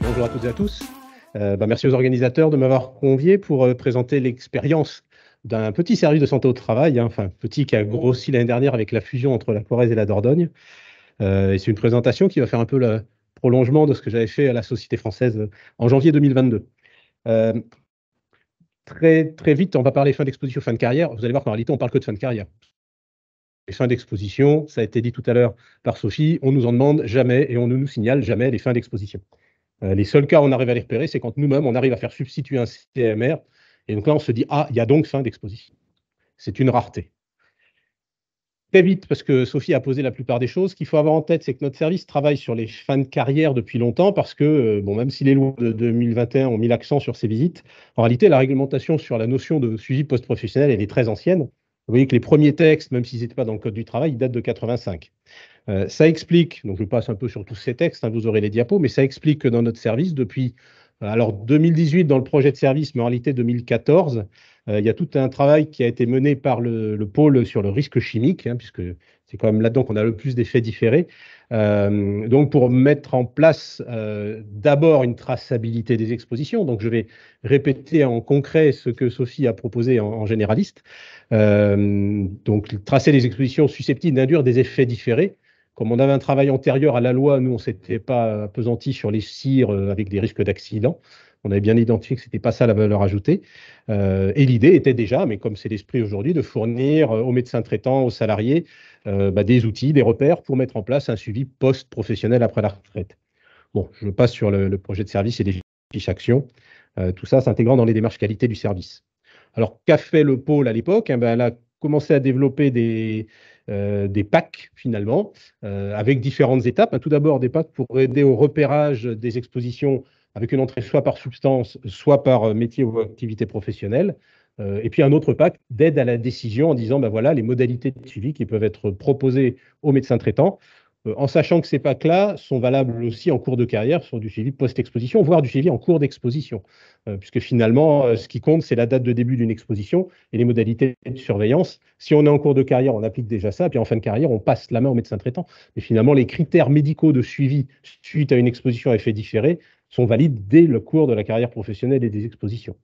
Bonjour à toutes et à tous. Euh, bah, merci aux organisateurs de m'avoir convié pour euh, présenter l'expérience d'un petit service de santé au travail, hein, enfin petit qui a grossi l'année dernière avec la fusion entre la Corrèze et la Dordogne. Euh, c'est une présentation qui va faire un peu le prolongement de ce que j'avais fait à la Société française en janvier 2022. très, très vite, on va parler fin d'exposition, fin de carrière. Vous allez voir qu'en réalité, on parle que de fin de carrière. Les fins d'exposition, ça a été dit tout à l'heure par Sophie, on nous en demande jamais et on ne nous signale jamais les fins d'exposition. Euh, les seuls cas où on arrive à les repérer, c'est quand nous-mêmes, on arrive à faire substituer un CMR. Et donc là, on se dit, ah, il y a donc fin d'exposition. C'est une rareté. Très vite, parce que Sophie a posé la plupart des choses, qu'il faut avoir en tête, c'est que notre service travaille sur les fins de carrière depuis longtemps, parce que, euh, bon, même si les lois de 2021 ont mis l'accent sur ces visites, en réalité, la réglementation sur la notion de suivi post-professionnel, elle est très ancienne. Vous voyez que les premiers textes, même s'ils n'étaient pas dans le Code du travail, ils datent de 85. Euh, ça explique, donc je passe un peu sur tous ces textes, hein, vous aurez les diapos, mais ça explique que dans notre service, depuis euh, alors 2018 dans le projet de service, mais en réalité 2014, il y a tout un travail qui a été mené par le, pôle sur le risque chimique, hein, puisque c'est quand même là-dedans qu'on a le plus d'effets différés. Euh, donc pour mettre en place d'abord une traçabilité des expositions, donc je vais répéter en concret ce que Sophie a proposé en, généraliste. donc tracer les expositions susceptibles d'induire des effets différés comme on avait un travail antérieur à la loi, nous, on ne s'était pas pesanti sur les cires euh, avec des risques d'accident. On avait bien identifié que ce n'était pas ça la valeur ajoutée. Euh, et l'idée était déjà, mais comme c'est l'esprit aujourd'hui, de fournir euh, aux médecins traitants, aux salariés, bah, des outils, des repères pour mettre en place un suivi post-professionnel après la retraite. Bon, je passe sur le, projet de service et les fiches actions. tout ça s'intégrant dans les démarches qualité du service. Alors, qu'a fait le pôle à l'époque eh ben, Elle a commencé à développer des, euh, des packs finalement, euh, avec différentes étapes. Hein, tout d'abord, des packs pour aider au repérage des expositions avec une entrée soit par substance, soit par euh, métier ou activité professionnelle. et puis un autre pack d'aide à la décision en disant, ben voilà, les modalités de suivi qui peuvent être proposées aux médecins traitants. Euh, en sachant que ces packs là sont valables aussi en cours de carrière sur du suivi post-exposition, voire du suivi en cours d'exposition, euh, puisque finalement, euh, ce qui compte, c'est la date de début d'une exposition et les modalités de surveillance. Si on est en cours de carrière, on applique déjà ça, puis en fin de carrière, on passe la main au médecin traitant. Mais finalement, les critères médicaux de suivi suite à une exposition à effet différé sont valides dès le cours de la carrière professionnelle et des expositions.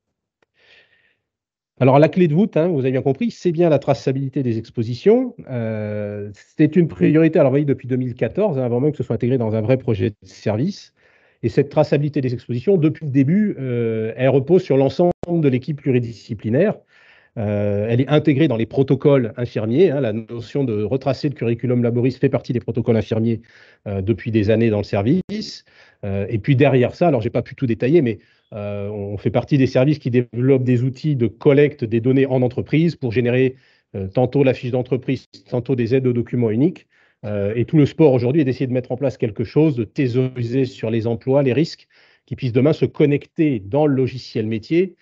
Alors la clé de voûte, hein, vous avez bien compris, c'est bien la traçabilité des expositions. Euh, C'était une priorité, alors voyez, depuis 2014, hein, avant même que ce soit intégré dans un vrai projet de service. Et cette traçabilité des expositions, depuis le début, euh, elle repose sur l'ensemble de l'équipe pluridisciplinaire. Euh, elle est intégrée dans les protocoles infirmiers. Hein. la notion de retracer le curriculum laboris fait partie des protocoles infirmiers depuis des années dans le service. et puis derrière ça, alors j'ai pas pu tout détailler, mais euh, on fait partie des services qui développent des outils de collecte des données en entreprise pour générer euh, tantôt la fiche d'entreprise, tantôt des aides aux documents uniques. Euh, et tout le sport aujourd'hui est d'essayer de mettre en place quelque chose, de thésauriser sur les emplois, les risques, qui puissent demain se connecter dans le logiciel métier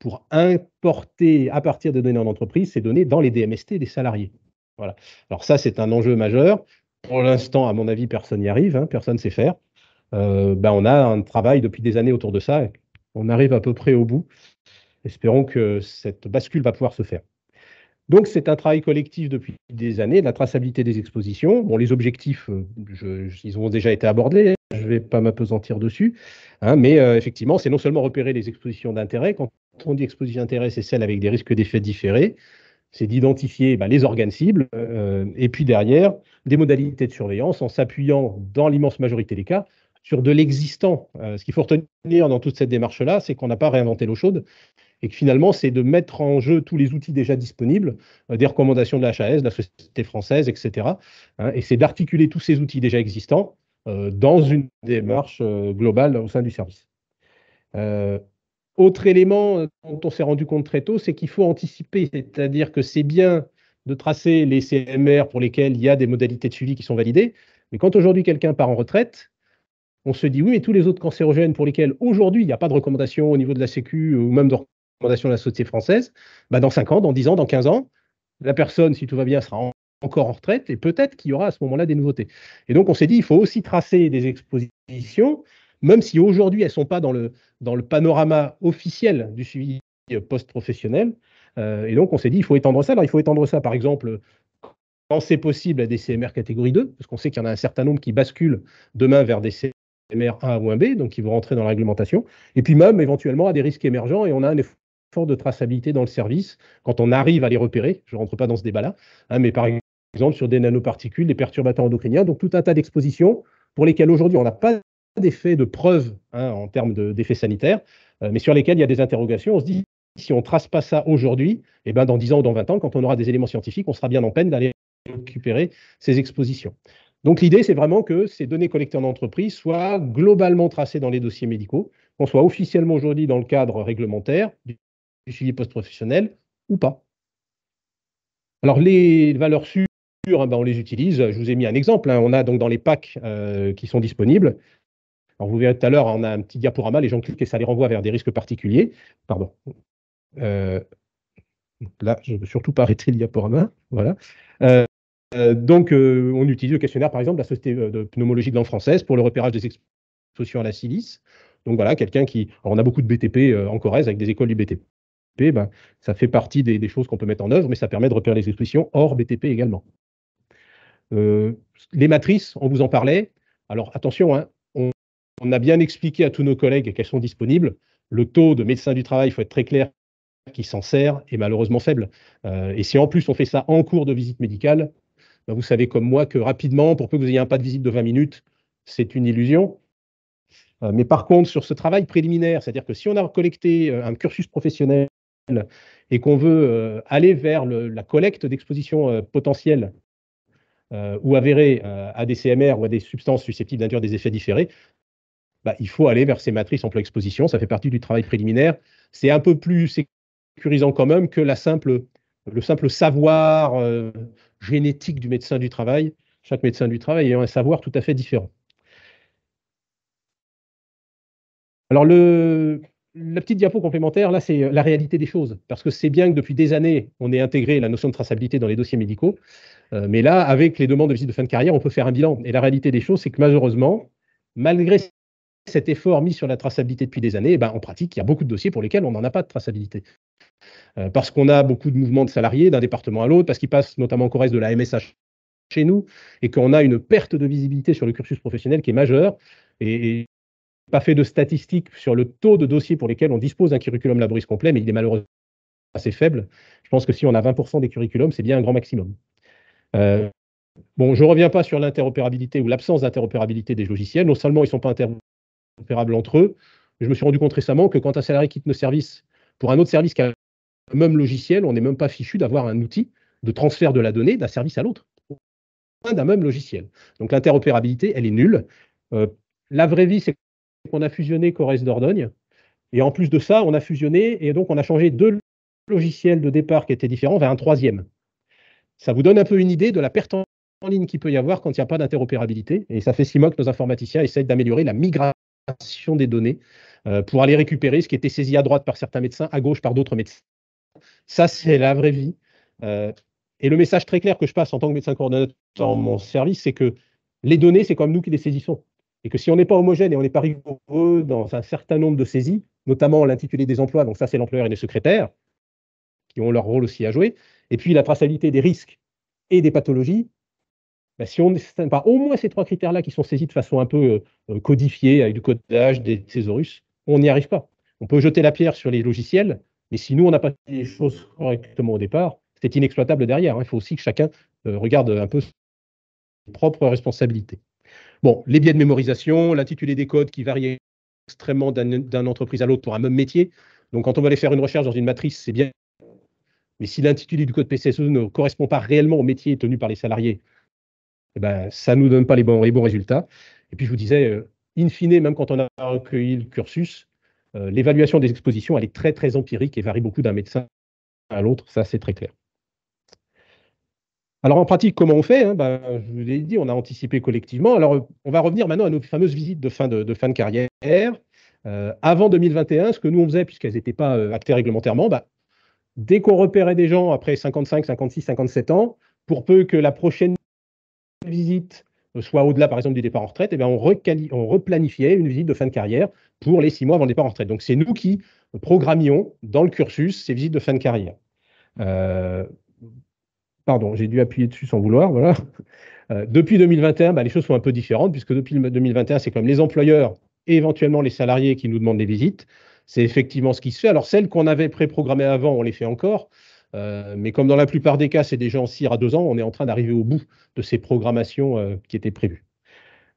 pour importer à partir des données en entreprise ces données dans les DMST des salariés. Voilà. Alors ça, c'est un enjeu majeur. Pour l'instant, à mon avis, personne n'y arrive, hein, personne ne sait faire. Euh, ben, on a un travail depuis des années autour de ça. On arrive à peu près au bout. Espérons que cette bascule va pouvoir se faire. Donc, c'est un travail collectif depuis des années, la traçabilité des expositions. les objectifs, euh, ils ont déjà été abordés, hein, je ne vais pas m'apesantir dessus, hein, mais euh, effectivement, c'est non seulement repérer les expositions d'intérêt, quand on dit expositions d'intérêt, c'est celle avec des risques d'effets différés, c'est d'identifier ben, les organes cibles, et puis derrière, des modalités de surveillance en s'appuyant, dans l'immense majorité des cas, sur de l'existant. Euh, ce qu'il faut retenir dans toute cette démarche-là, c'est qu'on n'a pas réinventé l'eau chaude et que finalement, c'est de mettre en jeu tous les outils déjà disponibles, euh, des recommandations de la de la Société française, etc. Hein, et c'est d'articuler tous ces outils déjà existants euh, dans une démarche globale au sein du service. autre élément dont on s'est rendu compte très tôt, c'est qu'il faut anticiper, c'est-à-dire que c'est bien de tracer les CMR pour lesquels il y a des modalités de suivi qui sont validées, mais quand aujourd'hui quelqu'un part en retraite, on se dit oui, mais tous les autres cancérogènes pour lesquels aujourd'hui il n'y a pas de recommandation au niveau de la Sécu euh, ou même de recommandation de la société française, bah dans 5 ans, dans 10 ans, dans 15 ans, la personne, si tout va bien, sera encore en retraite et peut-être qu'il y aura à ce moment-là des nouveautés. Et donc on s'est dit il faut aussi tracer des expositions, même si aujourd'hui elles ne sont pas dans le, dans le panorama officiel du suivi post-professionnel. Euh, et donc on s'est dit il faut étendre ça. Alors il faut étendre ça par exemple quand c'est possible à des CMR catégorie 2, parce qu'on sait qu'il y en a un certain nombre qui basculent demain vers des CMR SMR 1 ou 1B, donc qui vont rentrer dans la réglementation, et puis même éventuellement à des risques émergents, et on a un effort de traçabilité dans le service quand on arrive à les repérer. Je ne rentre pas dans ce débat-là, hein, mais par exemple sur des nanoparticules, des perturbateurs endocriniens, donc tout un tas d'expositions pour lesquelles aujourd'hui on n'a pas d'effet de preuve hein, en termes d'effets sanitaire, sanitaires, euh, mais sur lesquels il y a des interrogations. On se dit, si on ne trace pas ça aujourd'hui, et eh ben dans 10 ans ou dans 20 ans, quand on aura des éléments scientifiques, on sera bien en peine d'aller récupérer ces expositions. Donc l'idée, c'est vraiment que ces données collectées en entreprise soient globalement tracées dans les dossiers médicaux, qu'on soit officiellement aujourd'hui dans le cadre réglementaire du suivi post-professionnel ou pas. Alors les valeurs sûres, hein, ben, on les utilise. Je vous ai mis un exemple. Hein. On a donc dans les packs euh, qui sont disponibles. Alors vous verrez tout à l'heure, on a un petit diaporama, les gens cliquent et ça les renvoie vers des risques particuliers. Pardon. Euh, là, je ne veux surtout pas arrêter le diaporama. Voilà. Euh, euh, donc, euh, on utilise le questionnaire, par exemple, la Société euh, de pneumologie de langue française pour le repérage des expositions à la silice. Donc voilà, quelqu'un qui. Alors on a beaucoup de BTP en Corrèze avec des écoles du BTP. Ben, ça fait partie des, choses qu'on peut mettre en œuvre, mais ça permet de repérer les expositions hors BTP également. les matrices, on vous en parlait. Alors attention, hein, on, a bien expliqué à tous nos collègues qu'elles sont disponibles. Le taux de médecins du travail, il faut être très clair, qui s'en sert est malheureusement faible. et si en plus on fait ça en cours de visite médicale, bah, vous savez comme moi que rapidement, pour que vous ayez un pas de visite de 20 minutes, c'est une illusion. Euh, mais par contre, sur ce travail préliminaire, c'est-à-dire que si on a collecté euh, un cursus professionnel et qu'on veut euh, aller vers la collecte d'expositions potentielles ou avérées à des CMR ou à des substances susceptibles d'induire des effets différés, bah, il faut aller vers ces matrices en emploi-exposition. Ça fait partie du travail préliminaire. C'est un peu plus sécurisant quand même que la simple le simple savoir euh, génétique du médecin du travail, chaque médecin du travail ayant un savoir tout à fait différent. Alors le, la petite diapo complémentaire, là, c'est euh, la réalité des choses, parce que c'est bien que depuis des années, on ait intégré la notion de traçabilité dans les dossiers médicaux, euh, mais là, avec les demandes de visite de fin de carrière, on peut faire un bilan. Et la réalité des choses, c'est que malheureusement, malgré cet effort mis sur la traçabilité depuis des années, eh ben, en pratique, il y a beaucoup de dossiers pour lesquels on n'en a pas de traçabilité. Euh, parce qu'on a beaucoup de mouvements de salariés d'un département à l'autre, parce qu'ils passent notamment en Corrèze de la MSH chez nous, et qu'on a une perte de visibilité sur le cursus professionnel qui est majeure. Et, pas fait de statistiques sur le taux de dossiers pour lesquels on dispose d'un curriculum laboris complet, mais il est malheureusement assez faible. Je pense que si on a 20% des curriculums, c'est bien un grand maximum. Euh, bon, je ne reviens pas sur l'interopérabilité ou l'absence d'interopérabilité des logiciels. Non seulement ils ne sont pas interopérables entre eux, je me suis rendu compte récemment que quand un salarié quitte nos services pour un autre service qui même logiciel, on n'est même pas fichu d'avoir un outil de transfert de la donnée d'un service à l'autre, d'un même logiciel. Donc l'interopérabilité, elle est nulle. Euh, la vraie vie, c'est qu'on a fusionné Corrèze-Dordogne, et en plus de ça, on a fusionné, et donc on a changé deux logiciels de départ qui étaient différents vers un troisième. Ça vous donne un peu une idée de la perte en ligne qu'il peut y avoir quand il n'y a pas d'interopérabilité, et ça fait six mois que nos informaticiens essayent d'améliorer la migration des données euh, pour aller récupérer ce qui était saisi à droite par certains médecins, à gauche par d'autres médecins ça, c'est la vraie vie. Euh, et le message très clair que je passe en tant que médecin coordonnateur dans mon service, c'est que les données, c'est comme nous qui les saisissons. Et que si on n'est pas homogène et on n'est pas rigoureux dans un certain nombre de saisies, notamment l'intitulé des emplois, donc ça, c'est l'employeur et les secrétaires, qui ont leur rôle aussi à jouer, et puis la traçabilité des risques et des pathologies, bah, si on n'est pas au moins ces trois critères-là qui sont saisis de façon un peu euh, codifiée, avec du codage, des thésaurus, on n'y arrive pas. On peut jeter la pierre sur les logiciels, mais si nous, on n'a pas fait les choses correctement au départ, c'est inexploitable derrière. Hein. Il faut aussi que chacun euh, regarde un peu ses propres responsabilités. Bon, les biais de mémorisation, l'intitulé des codes qui varient extrêmement d'une entreprise à l'autre pour un même métier. Donc, quand on va aller faire une recherche dans une matrice, c'est bien. Mais si l'intitulé du code PCSE ne correspond pas réellement au métier tenu par les salariés, eh ben, ça ne nous donne pas les bons, les bons résultats. Et puis, je vous disais, euh, in fine, même quand on a recueilli le cursus, euh, l'évaluation des expositions, elle est très, très empirique et varie beaucoup d'un médecin à l'autre, ça c'est très clair. Alors en pratique, comment on fait hein bah, Je vous l'ai dit, on a anticipé collectivement. Alors on va revenir maintenant à nos fameuses visites de fin de, carrière. Euh, avant 2021, ce que nous on faisait, puisqu'elles n'étaient pas euh, actées réglementairement, bah, dès qu'on repérait des gens après 55, 56, 57 ans, pour peu que la prochaine visite soit au-delà, par exemple, du départ en retraite, eh bien, on, replanifiait une visite de fin de carrière pour les six mois avant le départ en retraite. Donc, c'est nous qui programmions dans le cursus ces visites de fin de carrière. Euh, pardon, j'ai dû appuyer dessus sans vouloir, voilà. Euh, depuis 2021, bah, les choses sont un peu différentes, puisque depuis 2021, c'est comme les employeurs et éventuellement les salariés qui nous demandent des visites. C'est effectivement ce qui se fait. Alors, celles qu'on avait préprogrammées avant, on les fait encore. Euh, mais comme dans la plupart des cas, c'est déjà en 6 à deux ans, on est en train d'arriver au bout de ces programmations euh, qui étaient prévues.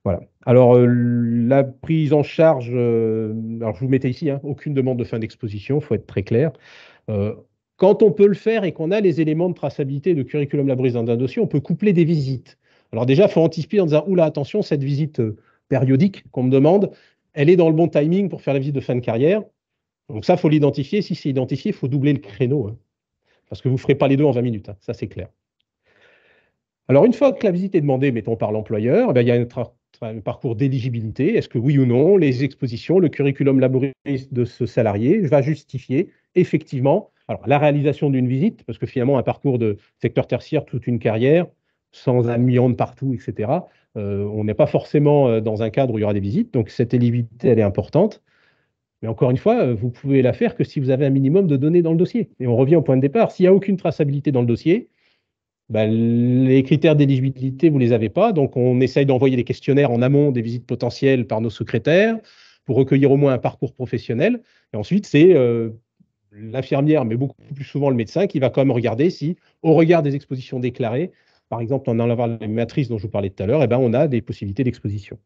Voilà. Alors, euh, la prise en charge, alors je vous mettais ici, hein, aucune demande de fin d'exposition, il faut être très clair. quand on peut le faire et qu'on a les éléments de traçabilité de curriculum labris dans un dossier, on peut coupler des visites. Alors déjà, il faut anticiper en disant, oula, attention, cette visite périodique qu'on me demande, elle est dans le bon timing pour faire la visite de fin de carrière. Donc ça, il faut l'identifier. Si c'est identifié, il faut doubler le créneau. Hein. Parce que vous ne ferez pas les deux en 20 minutes, hein, ça c'est clair. Alors, une fois que la visite est demandée, mettons par l'employeur, eh il y a un, parcours d'éligibilité. Est-ce que oui ou non, les expositions, le curriculum laboriste de ce salarié va justifier effectivement la réalisation d'une visite, parce que finalement, un parcours de secteur tertiaire, toute une carrière, sans un million de partout, etc., euh, on n'est pas forcément euh, dans un cadre où il y aura des visites. Donc, cette éligibilité, elle est importante. Mais encore une fois, euh, vous pouvez la faire que si vous avez un minimum de données dans le dossier. Et on revient au point de départ. S'il n'y a aucune traçabilité dans le dossier, ben, les critères d'éligibilité, vous ne les avez pas. Donc, on essaye d'envoyer des questionnaires en amont des visites potentielles par nos secrétaires pour recueillir au moins un parcours professionnel. Et ensuite, c'est euh, l'infirmière, mais beaucoup plus souvent le médecin, qui va quand même regarder si, au regard des expositions déclarées, par exemple, en allant les matrices dont je vous parlais tout à l'heure, eh ben, on a des possibilités d'exposition.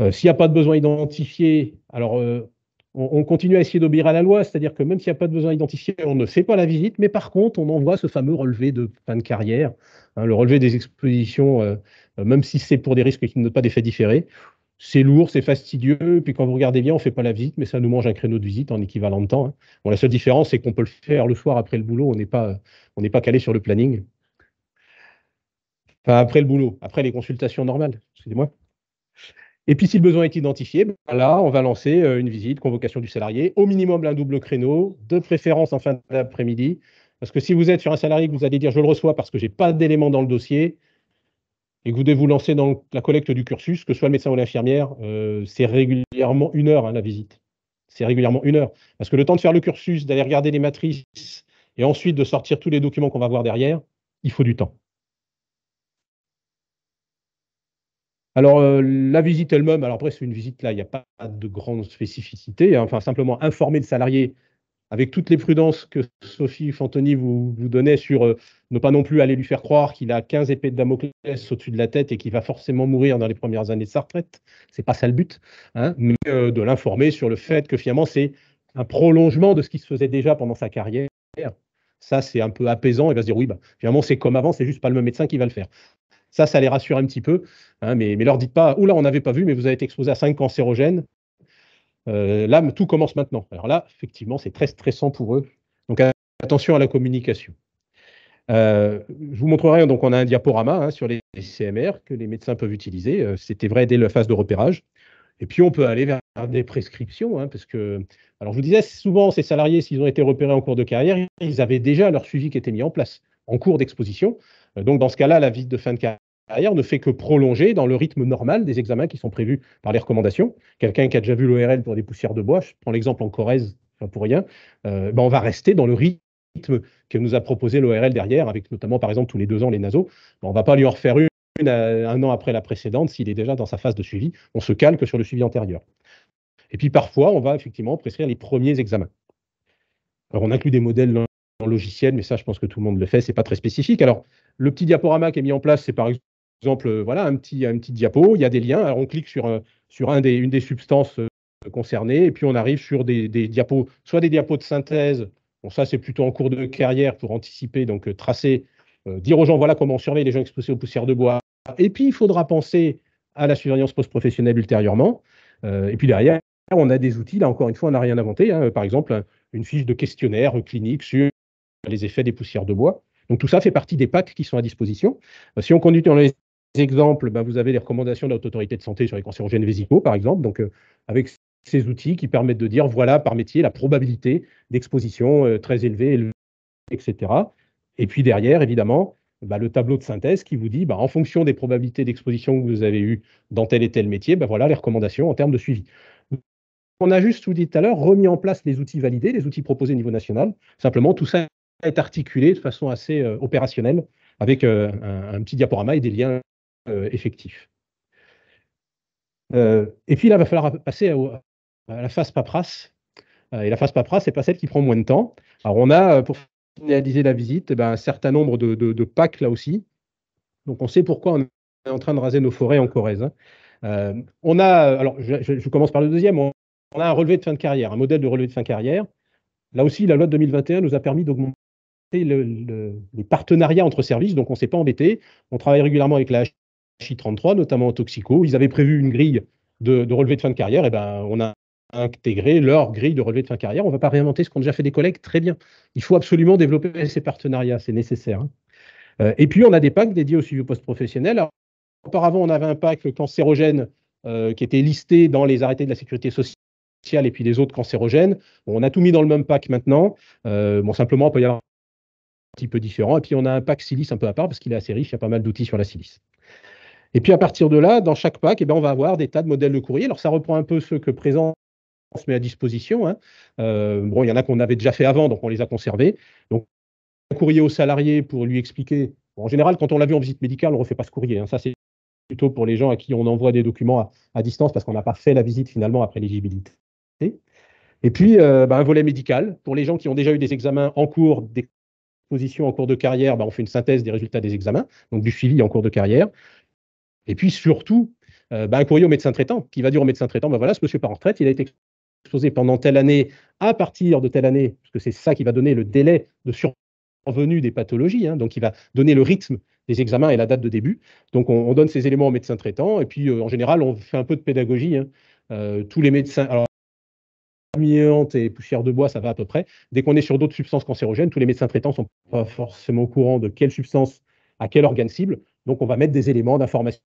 Euh, s'il n'y a pas de besoin identifié, alors euh, on, continue à essayer d'obéir à la loi, c'est-à-dire que même s'il n'y a pas de besoin identifié, on ne fait pas la visite, mais par contre, on envoie ce fameux relevé de fin de carrière, hein, le relevé des expositions, euh, même si c'est pour des risques qui ne pas d'effet différé. C'est lourd, c'est fastidieux, puis quand vous regardez bien, on ne fait pas la visite, mais ça nous mange un créneau de visite en équivalent de temps. Hein. la seule différence, c'est qu'on peut le faire le soir après le boulot, on n'est pas, pas calé sur le planning. Enfin, après le boulot, après les consultations normales, excusez-moi. Et puis, si le besoin est identifié, ben là, on va lancer euh, une visite, convocation du salarié, au minimum un double créneau, de préférence en fin d'après-midi. Parce que si vous êtes sur un salarié que vous allez dire je le reçois parce que je n'ai pas d'éléments dans le dossier et que vous devez vous lancer dans la collecte du cursus, que ce soit le médecin ou l'infirmière, euh, c'est régulièrement une heure hein, la visite. C'est régulièrement une heure. Parce que le temps de faire le cursus, d'aller regarder les matrices et ensuite de sortir tous les documents qu'on va voir derrière, il faut du temps. Alors, euh, la visite elle-même, alors après, c'est une visite là, il n'y a pas de grande spécificité. Hein. enfin, simplement informer le salarié avec toutes les prudences que Sophie Fantoni vous, donnait sur euh, ne pas non plus aller lui faire croire qu'il a 15 épées de Damoclès au-dessus de la tête et qu'il va forcément mourir dans les premières années de sa retraite. C'est pas ça le but, hein, mais euh, de l'informer sur le fait que finalement, c'est un prolongement de ce qui se faisait déjà pendant sa carrière. Ça, c'est un peu apaisant. Il va se dire, oui, bah, finalement, c'est comme avant, c'est juste pas le même médecin qui va le faire. Ça, ça les rassure un petit peu. Hein, mais, ne leur dites pas, oula, on n'avait pas vu, mais vous avez été exposé à cinq cancérogènes. Euh, là, tout commence maintenant. Alors là, effectivement, c'est très stressant pour eux. Donc attention à la communication. Euh, je vous montrerai, hein, donc on a un diaporama hein, sur les CMR que les médecins peuvent utiliser. Euh, c'était vrai dès la phase de repérage. Et puis on peut aller vers des prescriptions, parce que, alors je vous disais, souvent ces salariés, s'ils ont été repérés en cours de carrière, ils avaient déjà leur suivi qui était mis en place en cours d'exposition. Euh, donc dans ce cas-là, la visite de fin de carrière ne fait que prolonger dans le rythme normal des examens qui sont prévus par les recommandations. Quelqu'un qui a déjà vu l'ORL pour des poussières de bois, je prends l'exemple en Corrèze, pour rien, euh, ben, on va rester dans le rythme que nous a proposé l'ORL derrière, avec notamment par exemple tous les deux ans les nasos. on ne va pas lui en refaire une euh, un an après la précédente s'il est déjà dans sa phase de suivi. On se calque sur le suivi antérieur. Et puis parfois, on va effectivement prescrire les premiers examens. Alors on inclut des modèles logiciel, mais ça, je pense que tout le monde le fait, c'est pas très spécifique. Alors, le petit diaporama qui est mis en place, c'est par exemple, euh, voilà, un petit, un petit diapo, il y a des liens, alors on clique sur, euh, sur un des, une des substances euh, concernées, et puis on arrive sur des, diapos, soit des diapos de synthèse, bon, ça, c'est plutôt en cours de carrière pour anticiper, donc tracer, dire aux gens, voilà comment on surveille les gens exposés aux poussières de bois, et puis il faudra penser à la surveillance post-professionnelle ultérieurement, et puis derrière, on a des outils, là encore une fois, on n'a rien inventé, hein. par exemple, une fiche de questionnaire clinique sur les effets des poussières de bois. Donc tout ça fait partie des packs qui sont à disposition. Euh, si on conduit dans les exemples, ben, vous avez les recommandations de Autorité de santé sur les cancérogènes vésicaux, par exemple, donc euh, avec ces outils qui permettent de dire, voilà, par métier, la probabilité d'exposition euh, très élevée, etc. Et puis derrière, évidemment, ben, le tableau de synthèse qui vous dit, ben, en fonction des probabilités d'exposition que vous avez eues dans tel et tel métier, voilà les recommandations en termes de suivi. On a juste, je vous dis tout à l'heure, remis en place les outils validés, les outils proposés au niveau national. Simplement, tout ça est articulé de façon assez euh, opérationnelle avec euh, un, petit diaporama et des liens euh, effectifs. et puis là, il va falloir passer à, la phase paperasse. et la phase paperasse, n'est pas celle qui prend moins de temps. Alors on a, pour finaliser la visite, eh ben, un certain nombre de, packs là aussi. Donc on sait pourquoi on est en train de raser nos forêts en Corrèze. Hein. on a, alors je, commence par le deuxième, on, a un relevé de fin de carrière, un modèle de relevé de fin de carrière. Là aussi, la loi de 2021 nous a permis d'augmenter le, les partenariats entre services, donc on ne s'est pas embêté. On travaille régulièrement avec la HI33, notamment en Toxico. Ils avaient prévu une grille de, relevé de fin de carrière, et eh ben on a intégré leur grille de relevé de fin de carrière. On ne va pas réinventer ce qu'ont déjà fait des collègues, très bien. Il faut absolument développer ces partenariats, c'est nécessaire. Hein. Euh, et puis, on a des packs dédiés au suivi post-professionnel. Auparavant, on avait un pack cancérogène euh, qui était listé dans les arrêtés de la sécurité sociale et puis les autres cancérogènes. on a tout mis dans le même pack maintenant. Euh, bon, simplement, peut y avoir peu différent. Et puis on a un pack silice un peu à part parce qu'il est assez riche, il y a pas mal d'outils sur la silice. Et puis à partir de là, dans chaque pack, et eh ben on va avoir des tas de modèles de courrier. Alors ça reprend un peu ceux que présent on se met à disposition. Hein. Euh, bon, il y en a qu'on avait déjà fait avant, donc on les a conservés. Donc, un courrier au salarié pour lui expliquer. en général, quand on l'a vu en visite médicale, on ne refait pas ce courrier. Hein. Ça, c'est plutôt pour les gens à qui on envoie des documents à, distance parce qu'on n'a pas fait la visite finalement après l'éligibilité. Et puis, euh, ben, un volet médical pour les gens qui ont déjà eu des examens en cours, des position en cours de carrière, bah, on fait une synthèse des résultats des examens, donc du suivi en cours de carrière. Et puis surtout, euh, bah, un courrier au médecin traitant qui va dire au médecin traitant, bah, voilà, ce monsieur part en retraite, il a été exposé pendant telle année, à partir de telle année, parce que c'est ça qui va donner le délai de survenue des pathologies, hein, donc il va donner le rythme des examens et la date de début. Donc on, donne ces éléments au médecin traitant, et puis euh, en général, on fait un peu de pédagogie. Hein. Euh, tous les médecins amiante et poussière de bois, ça va à peu près. Dès qu'on est sur d'autres substances cancérogènes, tous les médecins traitants ne sont pas forcément au courant de quelle substance, à quel organe cible. Donc, on va mettre des éléments d'information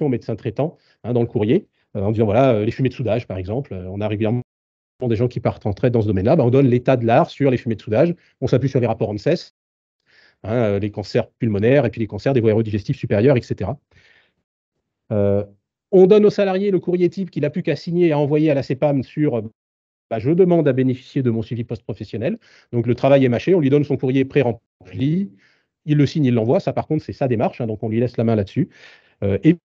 aux médecins traitants hein, dans le courrier, euh, en disant voilà, euh, les fumées de soudage, par exemple. Euh, on a régulièrement des gens qui partent en traite dans ce domaine-là. Bah, on donne l'état de l'art sur les fumées de soudage. On s'appuie sur les rapports ANSES, hein, les cancers pulmonaires et puis les cancers des voies aérodigestives supérieures, etc. on donne aux salariés le courrier type qu'il n'a plus qu'à signer et à envoyer à la CEPAM sur bah, je demande à bénéficier de mon suivi post-professionnel. Donc le travail est mâché, on lui donne son courrier pré-rempli, il le signe, il l'envoie. Ça, par contre, c'est sa démarche, hein, donc on lui laisse la main là-dessus. Euh, et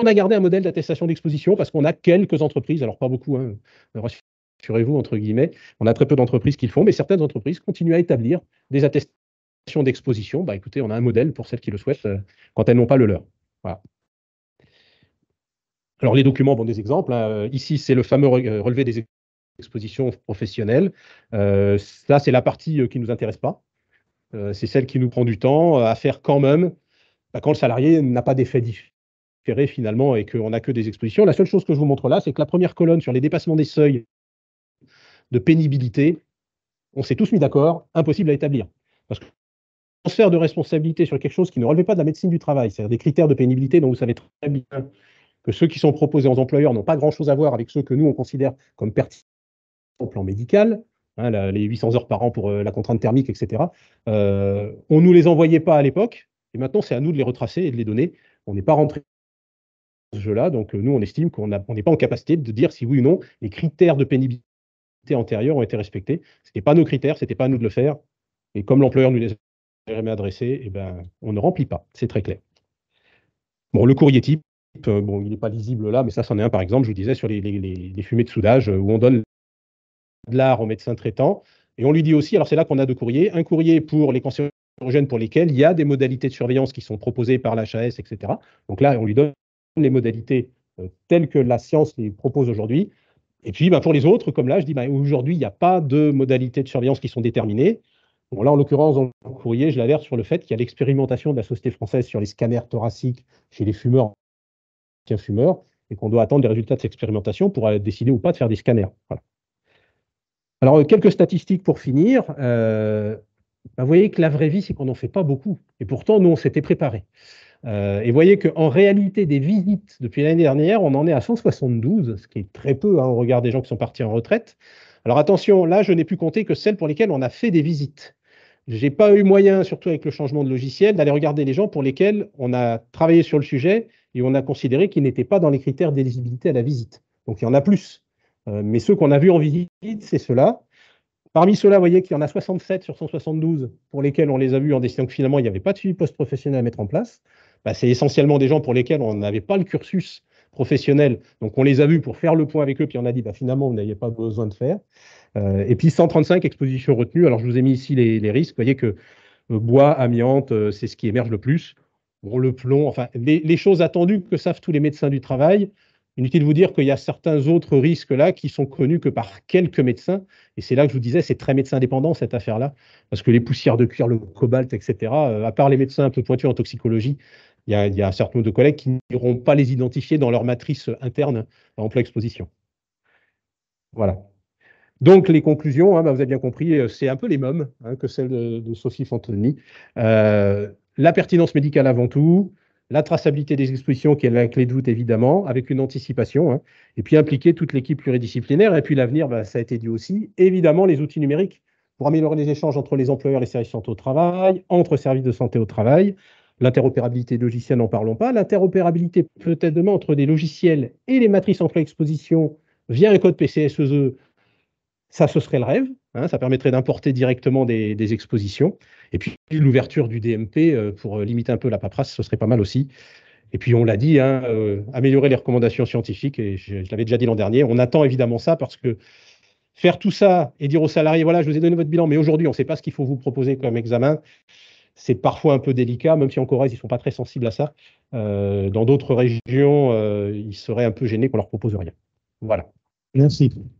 on a gardé un modèle d'attestation d'exposition parce qu'on a quelques entreprises, alors pas beaucoup, hein, rassurez-vous, entre guillemets, on a très peu d'entreprises qui le font, mais certaines entreprises continuent à établir des attestations d'exposition. Bah, écoutez, on a un modèle pour celles qui le souhaitent euh, quand elles n'ont pas le leur. Alors les documents, bon, des exemples. Hein. Ici, c'est le fameux euh, relevé des exposition professionnelle. Euh, ça, c'est la partie euh, qui ne nous intéresse pas. Euh, c'est celle qui nous prend du temps à faire quand même, bah, quand le salarié n'a pas d'effet différé finalement et qu'on n'a que des expositions. La seule chose que je vous montre là, c'est que la première colonne sur les dépassements des seuils de pénibilité, on s'est tous mis d'accord, impossible à établir. Parce que le transfert de responsabilité sur quelque chose qui ne relevait pas de la médecine du travail, c'est-à-dire des critères de pénibilité dont vous savez très bien que ceux qui sont proposés aux employeurs n'ont pas grand-chose à voir avec ceux que nous, on considère comme pertinents au plan médical, hein, les 800 heures par an pour euh, la contrainte thermique, etc. Euh, on ne nous les envoyait pas à l'époque, et maintenant c'est à nous de les retracer et de les donner. On n'est pas rentré dans ce jeu-là, donc euh, nous on estime qu'on n'est pas en capacité de dire si oui ou non les critères de pénibilité antérieure ont été respectés. Ce n'était pas nos critères, ce n'était pas à nous de le faire. Et comme l'employeur nous les a jamais adressés, eh ben, on ne remplit pas, c'est très clair. Bon, le courrier type, bon, il n'est pas lisible là, mais ça, c'en est un, par exemple, je vous disais, sur les fumées de soudage, où on donne de l'art au médecin traitant. Et on lui dit aussi, alors c'est là qu'on a deux courriers, un courrier pour les cancérogènes pour lesquels il y a des modalités de surveillance qui sont proposées par l'HAS, etc. Donc là, on lui donne les modalités euh, telles que la science les propose aujourd'hui. Et puis ben, pour les autres, comme là, je dis, ben, aujourd'hui, il n'y a pas de modalités de surveillance qui sont déterminées. Bon, là, en l'occurrence, dans le courrier, je l'alerte sur le fait qu'il y a l'expérimentation de la Société française sur les scanners thoraciques chez les fumeurs, les fumeur et qu'on doit attendre les résultats de cette expérimentation pour euh, décider ou pas de faire des scanners. Voilà. Alors, euh, quelques statistiques pour finir. Euh, bah, vous voyez que la vraie vie, c'est qu'on n'en fait pas beaucoup. Et pourtant, nous, on s'était préparé. Euh, et vous voyez qu'en réalité, des visites depuis l'année dernière, on en est à 172, ce qui est très peu hein, au regard des gens qui sont partis en retraite. Alors attention, là, je n'ai pu compter que celles pour lesquelles on a fait des visites. Je n'ai pas eu moyen, surtout avec le changement de logiciel, d'aller regarder les gens pour lesquels on a travaillé sur le sujet et on a considéré qu'ils n'étaient pas dans les critères d'éligibilité à la visite. Donc il y en a plus. Euh, mais ceux qu'on a vus en visite, c'est ceux-là. Parmi ceux-là, vous voyez qu'il y en a 67 sur 172 pour lesquels on les a vus en décidant que finalement, il n'y avait pas de suivi post-professionnel à mettre en place. Bah, c'est essentiellement des gens pour lesquels on n'avait pas le cursus professionnel. Donc, on les a vus pour faire le point avec eux, puis on a dit, bah, finalement, vous n'aviez pas besoin de faire. Euh, et puis, 135 expositions retenues. Alors, je vous ai mis ici les, risques. Vous voyez que euh, bois, amiante, c'est ce qui émerge le plus. le plomb, enfin, les, choses attendues que savent tous les médecins du travail, Inutile de vous dire qu'il y a certains autres risques là qui sont connus que par quelques médecins. Et c'est là que je vous disais, c'est très médecin indépendant cette affaire-là. Parce que les poussières de cuir, le cobalt, etc., euh, à part les médecins un peu pointus en toxicologie, il y a, un certain nombre de collègues qui n'iront pas les identifier dans leur matrice interne en pleine exposition. Voilà. Donc, les conclusions, hein, bah, vous avez bien compris, euh, c'est un peu les mêmes hein, que celles de, Sophie Fantoni. Euh, la pertinence médicale avant tout, la traçabilité des expositions, qui est la clé de évidemment, avec une anticipation, hein, et puis impliquer toute l'équipe pluridisciplinaire, et puis l'avenir, bah, ça a été dit aussi, évidemment les outils numériques pour améliorer les échanges entre les employeurs et les services de santé au travail, entre services de santé au travail, l'interopérabilité logicielle, n'en parlons pas, l'interopérabilité peut-être demain entre des logiciels et les matrices emploi-exposition via un code PCSEE, ça, ce serait le rêve. Hein, ça permettrait d'importer directement des, expositions. Et puis, l'ouverture du DMP euh, pour euh, limiter un peu la paperasse, ce serait pas mal aussi. Et puis, on l'a dit, hein, euh, améliorer les recommandations scientifiques. Et je, l'avais déjà dit l'an dernier. On attend évidemment ça parce que faire tout ça et dire aux salariés voilà, je vous ai donné votre bilan, mais aujourd'hui, on ne sait pas ce qu'il faut vous proposer comme examen c'est parfois un peu délicat, même si en Corée, ils ne sont pas très sensibles à ça. dans d'autres régions, ils seraient un peu gênés qu'on leur propose rien. Voilà. Merci.